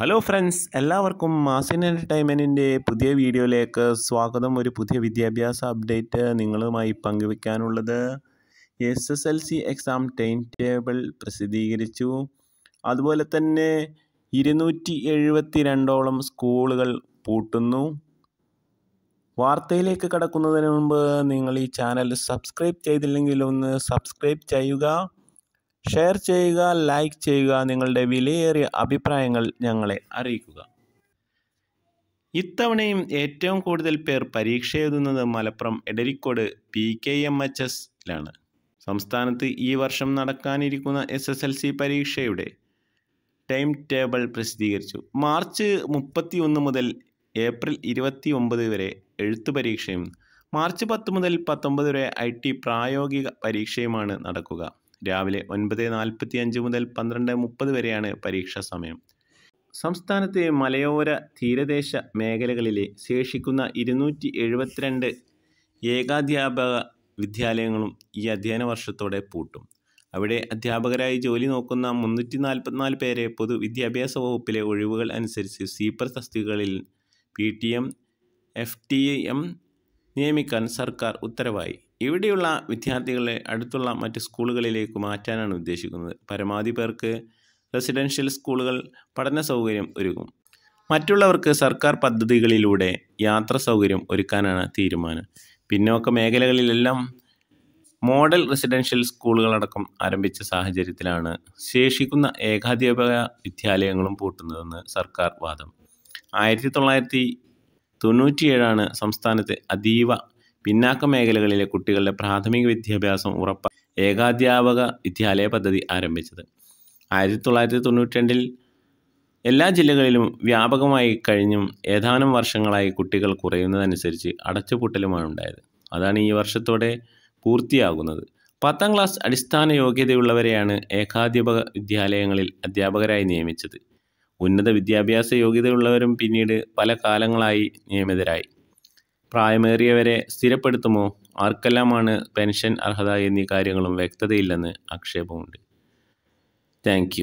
hello friends എല്ലാവർക്കും മാസിൻ എൻ്റർടൈൻമെൻറ്റിൻ്റെ പുതിയ വീഡിയോയിലേക്ക് സ്വാഗതം ഒരു പുതിയ വിദ്യാഭ്യാസ അപ്ഡേറ്റ് നിങ്ങളുമായി പങ്കുവെക്കാനുള്ളത് S S L C exam time table പ്രസിദ്ധീകരിച്ചു അതുപോലെ തന്നെ ഇരുന്നൂറ്റി എഴുപത്തി രണ്ടോളം സ്കൂളുകൾ പൂട്ടുന്നു വാർത്തയിലേക്ക് കടക്കുന്നതിന് മുമ്പ് നിങ്ങൾ ഈ ചാനൽ സബ്സ്ക്രൈബ് ചെയ്തില്ലെങ്കിൽ ഒന്ന് സബ്സ്ക്രൈബ് ചെയ്യുക ഷെയർ ചെയ്യുക ലൈക്ക് ചെയ്യുക നിങ്ങളുടെ വിലയേറിയ അഭിപ്രായങ്ങൾ ഞങ്ങളെ അറിയിക്കുക ഇത്തവണയും ഏറ്റവും കൂടുതൽ പേർ പരീക്ഷ എഴുതുന്നത് Malappuram Edarikkode P K M H എസിലാണ് സംസ്ഥാനത്ത് ഈ വർഷം നടക്കാനിരിക്കുന്ന എസ് എസ് എൽ സി പരീക്ഷയുടെ ടൈം ടേബിൾ പ്രസിദ്ധീകരിച്ചു മാർച്ച് മുപ്പത്തി ഒന്ന് മുതൽ ഏപ്രിൽ ഇരുപത്തി ഒമ്പത് വരെ എഴുത്തു പരീക്ഷയും മാർച്ച് പത്ത് മുതൽ പത്തൊമ്പത് വരെ ഐ ടി പ്രായോഗിക പരീക്ഷയുമാണ് നടക്കുക രാവിലെ ഒൻപത് നാൽപ്പത്തി അഞ്ച് മുതൽ പന്ത്രണ്ട് മുപ്പത് വരെയാണ് പരീക്ഷാ സമയം സംസ്ഥാനത്തെ മലയോര തീരദേശ മേഖലകളിലെ ശേഷിക്കുന്ന ഇരുന്നൂറ്റി എഴുപത്തിരണ്ട് ഏകാധ്യാപക വിദ്യാലയങ്ങളും ഈ അധ്യയന വർഷത്തോടെ പൂട്ടും അവിടെ അധ്യാപകരായി ജോലി നോക്കുന്ന മുന്നൂറ്റി നാൽപ്പത്തിനാല് പേരെ പൊതുവിദ്യാഭ്യാസ വകുപ്പിലെ ഒഴിവുകൾ അനുസരിച്ച് സീപ്പർ തസ്തികകളിൽ P T M F T M നിയമിക്കാൻ സർക്കാർ ഉത്തരവായി ഇവിടെയുള്ള വിദ്യാർത്ഥികളെ അടുത്തുള്ള മറ്റ് സ്കൂളുകളിലേക്ക് മാറ്റാനാണ് ഉദ്ദേശിക്കുന്നത് പരമാവധി പേർക്ക് റെസിഡൻഷ്യൽ സ്കൂളുകൾ പഠന സൗകര്യം ഒരുക്കും മറ്റുള്ളവർക്ക് സർക്കാർ പദ്ധതികളിലൂടെ യാത്ര സൗകര്യം ഒരുക്കാനാണ് തീരുമാനം പിന്നോക്ക മേഖലകളിലെല്ലാം മോഡൽ റെസിഡൻഷ്യൽ സ്കൂളുകളടക്കം ആരംഭിച്ച സാഹചര്യത്തിലാണ് ശേഷിക്കുന്ന ഏകാധ്യാപക വിദ്യാലയങ്ങളും പൂട്ടുന്നതെന്ന് സർക്കാർ വാദം ആയിരത്തി തൊള്ളായിരത്തി തൊണ്ണൂറ്റിയേഴാണ് സംസ്ഥാനത്തെ അതീവ പിന്നാക്ക മേഖലകളിലെ കുട്ടികളുടെ പ്രാഥമിക വിദ്യാഭ്യാസം ഉറപ്പ ഏകാധ്യാപക വിദ്യാലയ പദ്ധതി ആരംഭിച്ചത് ആയിരത്തി തൊള്ളായിരത്തി തൊണ്ണൂറ്റി രണ്ടിൽ എല്ലാ ജില്ലകളിലും വ്യാപകമായി കഴിഞ്ഞും ഏതാനും വർഷങ്ങളായി കുട്ടികൾ കുറയുന്നതനുസരിച്ച് അടച്ചുപൂട്ടലുമാണ് ഉണ്ടായത് അതാണ് ഈ വർഷത്തോടെ പൂർത്തിയാകുന്നത് പത്താം ക്ലാസ് അടിസ്ഥാന യോഗ്യതയുള്ളവരെയാണ് ഏകാധ്യാപക വിദ്യാലയങ്ങളിൽ അധ്യാപകരായി നിയമിച്ചത് ഉന്നത വിദ്യാഭ്യാസ യോഗ്യതയുള്ളവരും പിന്നീട് പല കാലങ്ങളായി നിയമിതരായി പ്രായമേറിയവരെ സ്ഥിരപ്പെടുത്തുമോ ആർക്കെല്ലാമാണ് പെൻഷൻ അർഹത എന്നീ കാര്യങ്ങളും വ്യക്തതയില്ലെന്ന് ആക്ഷേപമുണ്ട് താങ്ക്